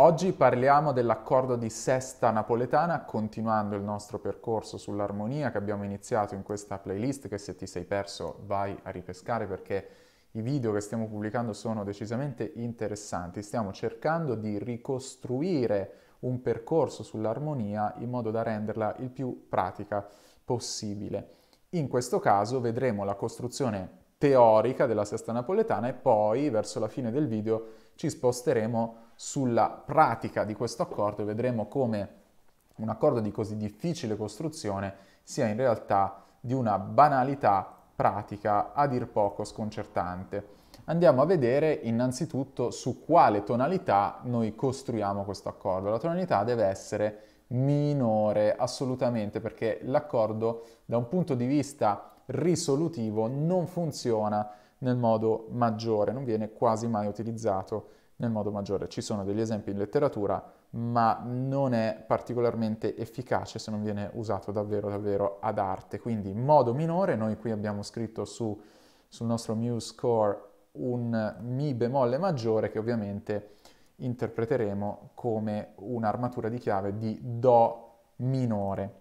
Oggi parliamo dell'accordo di Sesta Napoletana, continuando il nostro percorso sull'armonia che abbiamo iniziato in questa playlist, che se ti sei perso vai a ripescare perché i video che stiamo pubblicando sono decisamente interessanti. Stiamo cercando di ricostruire un percorso sull'armonia in modo da renderla il più pratica possibile. In questo caso vedremo la costruzione teorica della Sesta Napoletana e poi verso la fine del video ci sposteremo sulla pratica di questo accordo vedremo come un accordo di così difficile costruzione sia in realtà di una banalità pratica a dir poco sconcertante. Andiamo a vedere innanzitutto su quale tonalità noi costruiamo questo accordo. La tonalità deve essere minore assolutamente perché l'accordo da un punto di vista risolutivo non funziona nel modo maggiore, non viene quasi mai utilizzato nel modo maggiore. Ci sono degli esempi in letteratura, ma non è particolarmente efficace se non viene usato davvero davvero ad arte. Quindi in modo minore, noi qui abbiamo scritto su, sul nostro Muse Score un Mi bemolle maggiore che ovviamente interpreteremo come un'armatura di chiave di Do minore.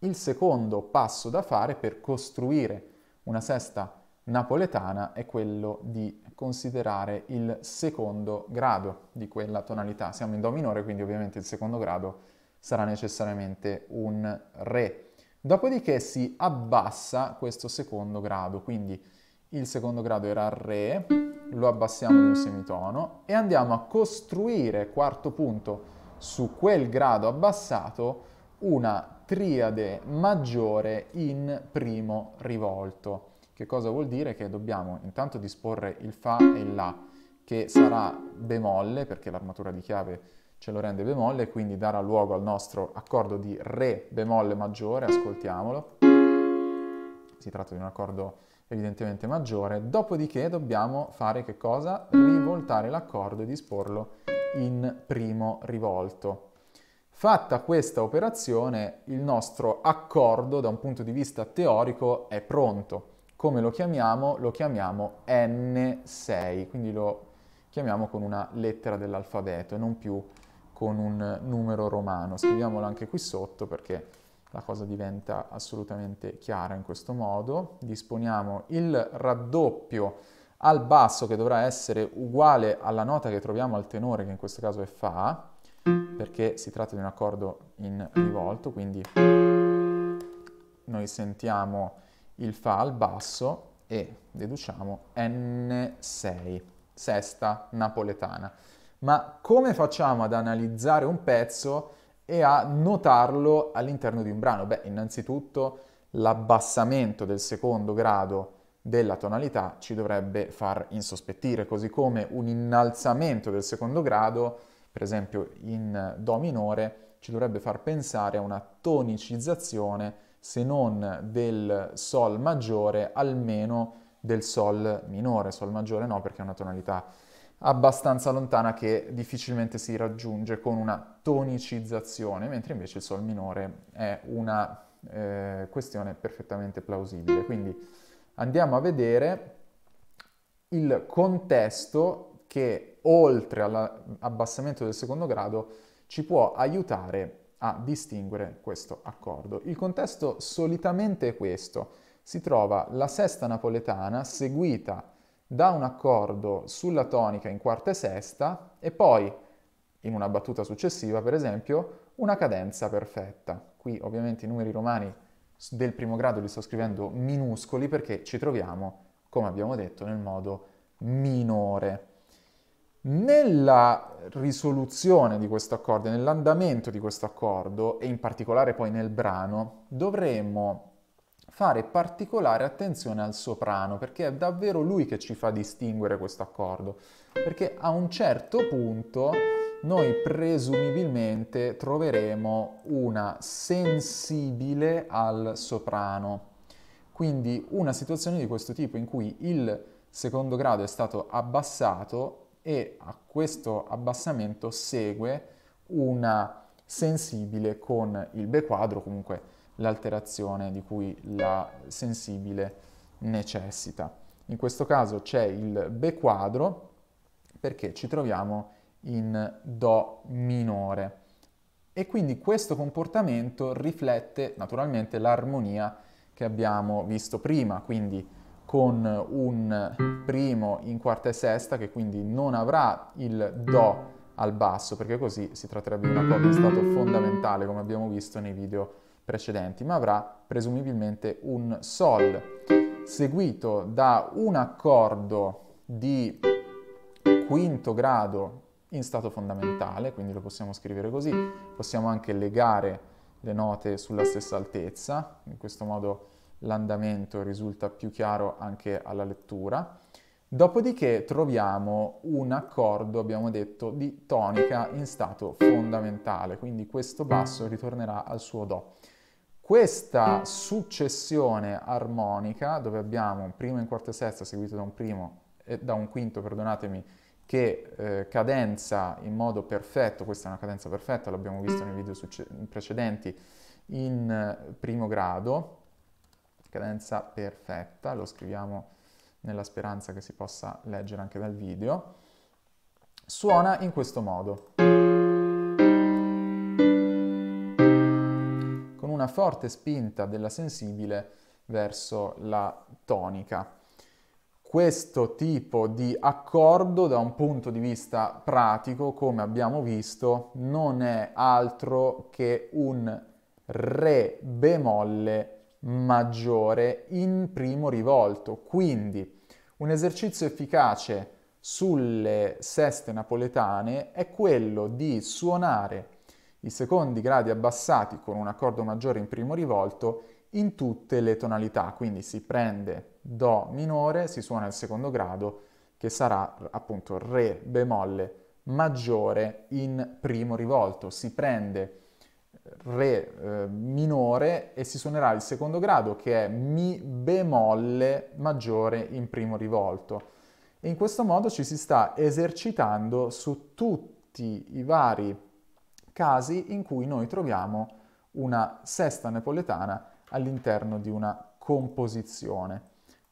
Il secondo passo da fare per costruire una sesta napoletana è quello di considerare il secondo grado di quella tonalità. Siamo in Do minore, quindi ovviamente il secondo grado sarà necessariamente un Re. Dopodiché si abbassa questo secondo grado, quindi il secondo grado era Re, lo abbassiamo di un semitono e andiamo a costruire, quarto punto, su quel grado abbassato una triade maggiore in primo rivolto. Che cosa vuol dire? Che dobbiamo intanto disporre il Fa e il La, che sarà bemolle, perché l'armatura di chiave ce lo rende bemolle, quindi darà luogo al nostro accordo di Re bemolle maggiore, ascoltiamolo. Si tratta di un accordo evidentemente maggiore, dopodiché dobbiamo fare che cosa? Rivoltare l'accordo e disporlo in primo rivolto. Fatta questa operazione, il nostro accordo da un punto di vista teorico è pronto come lo chiamiamo? Lo chiamiamo N6, quindi lo chiamiamo con una lettera dell'alfabeto e non più con un numero romano. Scriviamolo anche qui sotto perché la cosa diventa assolutamente chiara in questo modo. Disponiamo il raddoppio al basso che dovrà essere uguale alla nota che troviamo al tenore, che in questo caso è Fa, perché si tratta di un accordo in rivolto, quindi noi sentiamo il Fa al basso e deduciamo N6, sesta napoletana. Ma come facciamo ad analizzare un pezzo e a notarlo all'interno di un brano? Beh, innanzitutto l'abbassamento del secondo grado della tonalità ci dovrebbe far insospettire, così come un innalzamento del secondo grado, per esempio in Do minore, ci dovrebbe far pensare a una tonicizzazione se non del Sol maggiore, almeno del Sol minore. Sol maggiore no, perché è una tonalità abbastanza lontana che difficilmente si raggiunge con una tonicizzazione, mentre invece il Sol minore è una eh, questione perfettamente plausibile. Quindi andiamo a vedere il contesto che oltre all'abbassamento del secondo grado ci può aiutare a distinguere questo accordo. Il contesto solitamente è questo. Si trova la sesta napoletana seguita da un accordo sulla tonica in quarta e sesta e poi, in una battuta successiva per esempio, una cadenza perfetta. Qui ovviamente i numeri romani del primo grado li sto scrivendo minuscoli perché ci troviamo, come abbiamo detto, nel modo minore. Nella risoluzione di questo accordo, nell'andamento di questo accordo e in particolare poi nel brano, dovremmo fare particolare attenzione al soprano perché è davvero lui che ci fa distinguere questo accordo, perché a un certo punto noi presumibilmente troveremo una sensibile al soprano. Quindi una situazione di questo tipo in cui il secondo grado è stato abbassato e a questo abbassamento segue una sensibile con il B quadro, comunque l'alterazione di cui la sensibile necessita. In questo caso c'è il B quadro perché ci troviamo in Do minore e quindi questo comportamento riflette naturalmente l'armonia che abbiamo visto prima, quindi con un primo in quarta e sesta che quindi non avrà il Do al basso perché così si tratterebbe di una accordo in stato fondamentale come abbiamo visto nei video precedenti ma avrà presumibilmente un Sol seguito da un accordo di quinto grado in stato fondamentale quindi lo possiamo scrivere così possiamo anche legare le note sulla stessa altezza in questo modo l'andamento risulta più chiaro anche alla lettura. Dopodiché troviamo un accordo, abbiamo detto, di tonica in stato fondamentale, quindi questo basso ritornerà al suo Do. Questa successione armonica, dove abbiamo un primo in quarta e sesta seguito da un primo e da un quinto, perdonatemi, che eh, cadenza in modo perfetto, questa è una cadenza perfetta, l'abbiamo visto nei video precedenti, in eh, primo grado, cadenza perfetta, lo scriviamo nella speranza che si possa leggere anche dal video, suona in questo modo. Con una forte spinta della sensibile verso la tonica. Questo tipo di accordo da un punto di vista pratico, come abbiamo visto, non è altro che un re bemolle maggiore in primo rivolto. Quindi un esercizio efficace sulle seste napoletane è quello di suonare i secondi gradi abbassati con un accordo maggiore in primo rivolto in tutte le tonalità, quindi si prende Do minore, si suona il secondo grado che sarà appunto Re bemolle maggiore in primo rivolto, si prende Re eh, minore e si suonerà il secondo grado che è Mi bemolle maggiore in primo rivolto. E in questo modo ci si sta esercitando su tutti i vari casi in cui noi troviamo una sesta napoletana all'interno di una composizione.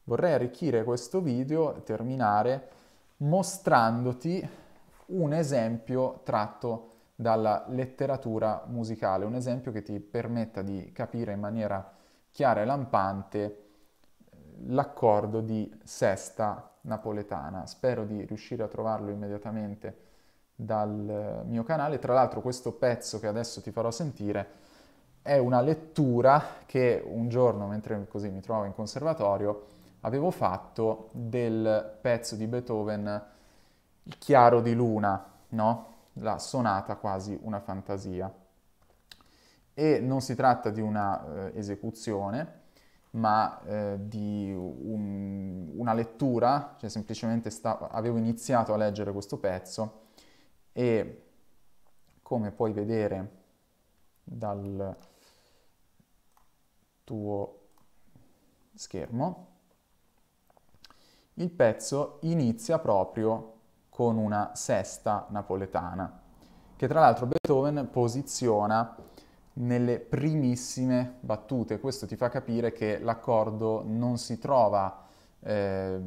Vorrei arricchire questo video, terminare, mostrandoti un esempio tratto da dalla letteratura musicale, un esempio che ti permetta di capire in maniera chiara e lampante eh, l'accordo di sesta napoletana. Spero di riuscire a trovarlo immediatamente dal eh, mio canale. Tra l'altro questo pezzo che adesso ti farò sentire è una lettura che un giorno, mentre così mi trovavo in conservatorio, avevo fatto del pezzo di Beethoven Il chiaro di luna, no? la sonata quasi una fantasia. E non si tratta di una eh, esecuzione, ma eh, di un, una lettura, cioè semplicemente sta, avevo iniziato a leggere questo pezzo e come puoi vedere dal tuo schermo, il pezzo inizia proprio con una sesta napoletana, che tra l'altro Beethoven posiziona nelle primissime battute. Questo ti fa capire che l'accordo non si trova, eh,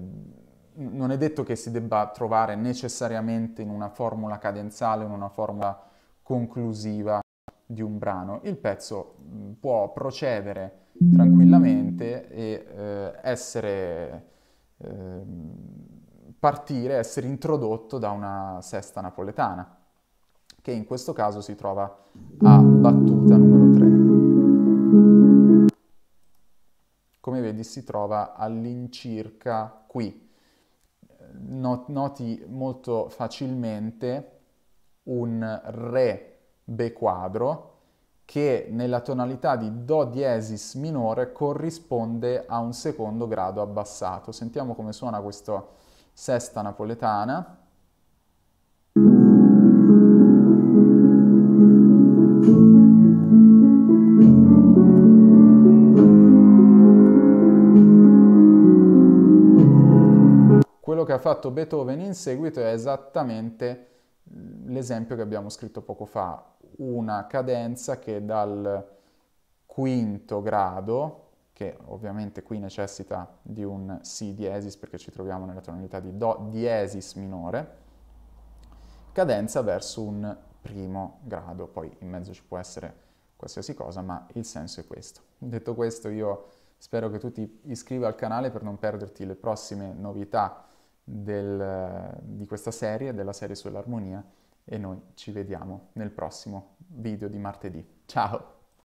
non è detto che si debba trovare necessariamente in una formula cadenzale, in una formula conclusiva di un brano. Il pezzo può procedere tranquillamente e eh, essere eh, partire, essere introdotto da una sesta napoletana, che in questo caso si trova a battuta numero 3. Come vedi si trova all'incirca qui. Noti molto facilmente un Re be quadro che nella tonalità di Do diesis minore corrisponde a un secondo grado abbassato. Sentiamo come suona questo, sesta napoletana. Quello che ha fatto Beethoven in seguito è esattamente mm, l'esempio che abbiamo scritto poco fa, una cadenza che dal quinto grado che ovviamente qui necessita di un Si diesis perché ci troviamo nella tonalità di Do diesis minore, cadenza verso un primo grado, poi in mezzo ci può essere qualsiasi cosa, ma il senso è questo. Detto questo io spero che tu ti iscriva al canale per non perderti le prossime novità del, di questa serie, della serie sull'armonia, e noi ci vediamo nel prossimo video di martedì. Ciao!